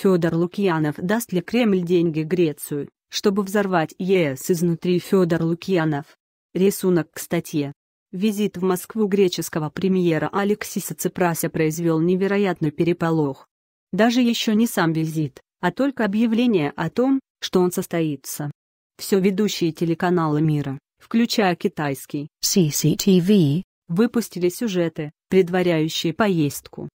Федор Лукьянов даст ли Кремль деньги Грецию, чтобы взорвать ЕС изнутри Федор Лукьянов. Рисунок к статье. Визит в Москву греческого премьера Алексиса Ципраса произвел невероятный переполох. Даже еще не сам визит, а только объявление о том, что он состоится. Все ведущие телеканалы мира, включая китайский CCTV, выпустили сюжеты, предваряющие поездку.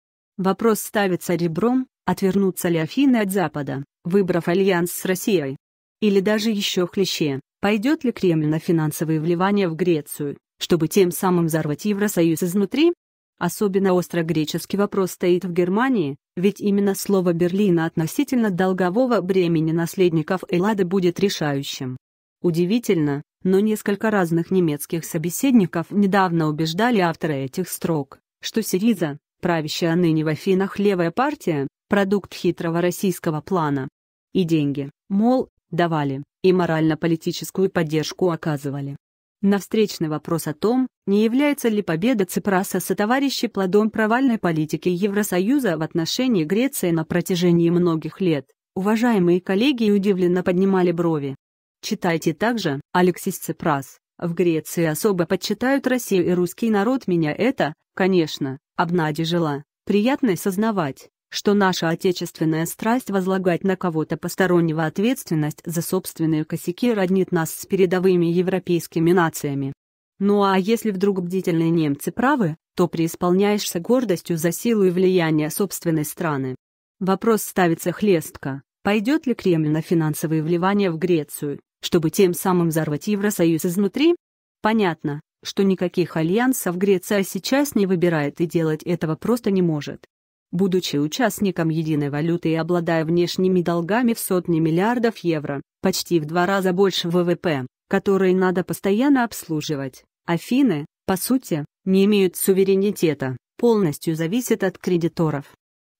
Вопрос ставится ребром, отвернутся ли Афины от Запада, выбрав альянс с Россией. Или даже еще хлеще, пойдет ли Кремль на финансовые вливания в Грецию, чтобы тем самым взорвать Евросоюз изнутри? Особенно остро греческий вопрос стоит в Германии, ведь именно слово Берлина относительно долгового бремени наследников Эллады будет решающим. Удивительно, но несколько разных немецких собеседников недавно убеждали автора этих строк, что Сириза, Правящая ныне в Афинах левая партия – продукт хитрого российского плана. И деньги, мол, давали, и морально-политическую поддержку оказывали. На встречный вопрос о том, не является ли победа Ципраса со сотоварищей плодом провальной политики Евросоюза в отношении Греции на протяжении многих лет, уважаемые коллеги удивленно поднимали брови. Читайте также «Алексис Ципрас». В Греции особо подчитают Россию и русский народ меня это, конечно, обнадежила. Приятно сознавать, что наша отечественная страсть возлагать на кого-то постороннего ответственность за собственные косяки роднит нас с передовыми европейскими нациями. Ну а если вдруг бдительные немцы правы, то преисполняешься гордостью за силу и влияние собственной страны. Вопрос ставится хлестко, пойдет ли Кремль на финансовые вливания в Грецию, чтобы тем самым взорвать Евросоюз изнутри? Понятно, что никаких альянсов Греция сейчас не выбирает и делать этого просто не может. Будучи участником единой валюты и обладая внешними долгами в сотни миллиардов евро, почти в два раза больше ВВП, которые надо постоянно обслуживать, Афины, по сути, не имеют суверенитета, полностью зависят от кредиторов.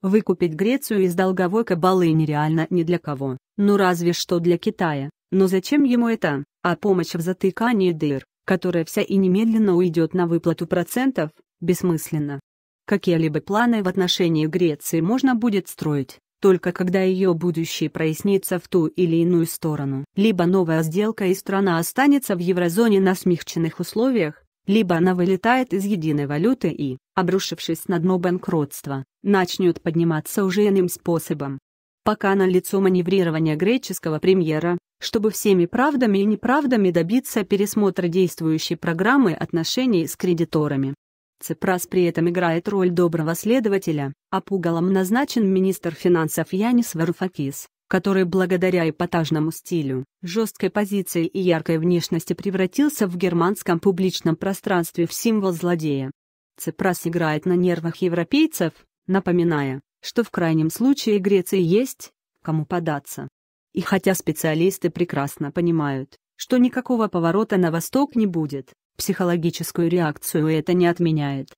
Выкупить Грецию из долговой кабалы нереально ни для кого, ну разве что для Китая, но зачем ему это, а помощь в затыкании дыр? которая вся и немедленно уйдет на выплату процентов, бессмысленно. Какие-либо планы в отношении Греции можно будет строить, только когда ее будущее прояснится в ту или иную сторону. Либо новая сделка и страна останется в еврозоне на смягченных условиях, либо она вылетает из единой валюты и, обрушившись на дно банкротства, начнет подниматься уже иным способом. Пока на лицо маневрирование греческого премьера, чтобы всеми правдами и неправдами добиться пересмотра действующей программы отношений с кредиторами. Цепрас при этом играет роль доброго следователя, а пугалом назначен министр финансов Янис Варуфакис, который благодаря эпатажному стилю, жесткой позиции и яркой внешности превратился в германском публичном пространстве в символ злодея. Цепрас играет на нервах европейцев, напоминая, что в крайнем случае Греции есть, кому податься. И хотя специалисты прекрасно понимают, что никакого поворота на восток не будет, психологическую реакцию это не отменяет.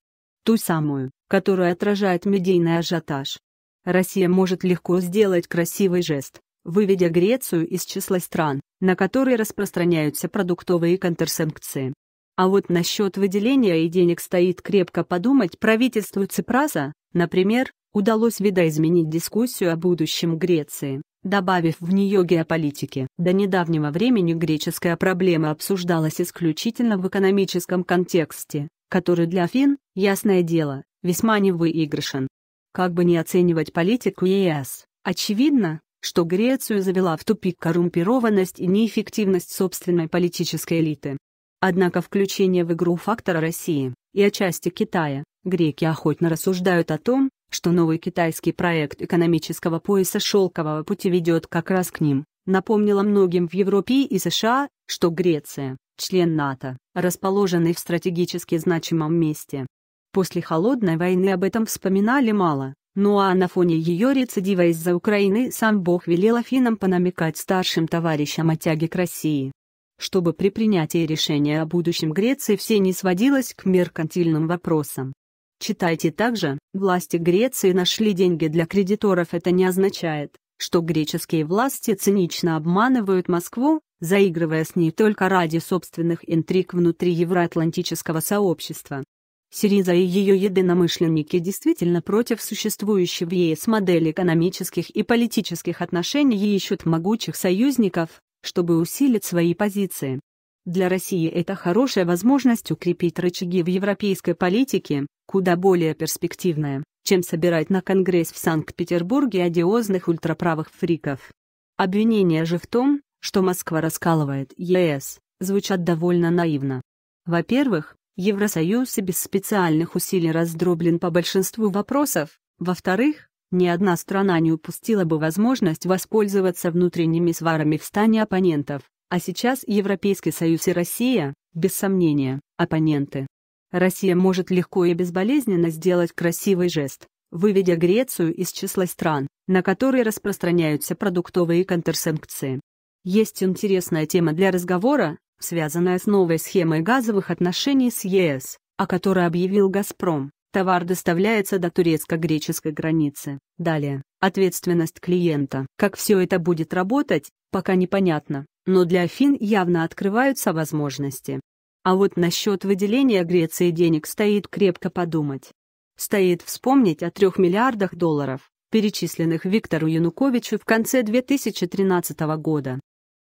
Ту самую, которая отражает медийный ажиотаж. Россия может легко сделать красивый жест, выведя Грецию из числа стран, на которые распространяются продуктовые контрсанкции. А вот насчет выделения и денег стоит крепко подумать правительству Ципраса, например, удалось видоизменить дискуссию о будущем Греции добавив в нее геополитики. До недавнего времени греческая проблема обсуждалась исключительно в экономическом контексте, который для Афин, ясное дело, весьма невыигрышен. Как бы не оценивать политику ЕС, очевидно, что Грецию завела в тупик коррумпированность и неэффективность собственной политической элиты. Однако включение в игру фактора России и отчасти Китая, греки охотно рассуждают о том, что новый китайский проект экономического пояса шелкового пути ведет как раз к ним, напомнила многим в Европе и США, что Греция, член НАТО, расположенный в стратегически значимом месте. После Холодной войны об этом вспоминали мало, ну а на фоне ее рецидива из-за Украины сам Бог велел Афинам понамекать старшим товарищам о тяге к России. Чтобы при принятии решения о будущем Греции все не сводилось к меркантильным вопросам, Читайте также, власти Греции нашли деньги для кредиторов. Это не означает, что греческие власти цинично обманывают Москву, заигрывая с ней только ради собственных интриг внутри евроатлантического сообщества. Сириза и ее единомышленники действительно против существующей в ЕС модели экономических и политических отношений и ищут могучих союзников, чтобы усилить свои позиции. Для России это хорошая возможность укрепить рычаги в европейской политике, куда более перспективная, чем собирать на Конгресс в Санкт-Петербурге одиозных ультраправых фриков. Обвинения же в том, что Москва раскалывает ЕС, звучат довольно наивно. Во-первых, Евросоюз и без специальных усилий раздроблен по большинству вопросов, во-вторых, ни одна страна не упустила бы возможность воспользоваться внутренними сварами в стане оппонентов, а сейчас Европейский Союз и Россия, без сомнения, оппоненты. Россия может легко и безболезненно сделать красивый жест, выведя Грецию из числа стран, на которые распространяются продуктовые контрсанкции. Есть интересная тема для разговора, связанная с новой схемой газовых отношений с ЕС, о которой объявил «Газпром». Товар доставляется до турецко-греческой границы. Далее, ответственность клиента. Как все это будет работать, пока непонятно, но для Афин явно открываются возможности. А вот насчет выделения Греции денег стоит крепко подумать. Стоит вспомнить о трех миллиардах долларов, перечисленных Виктору Януковичу в конце 2013 года.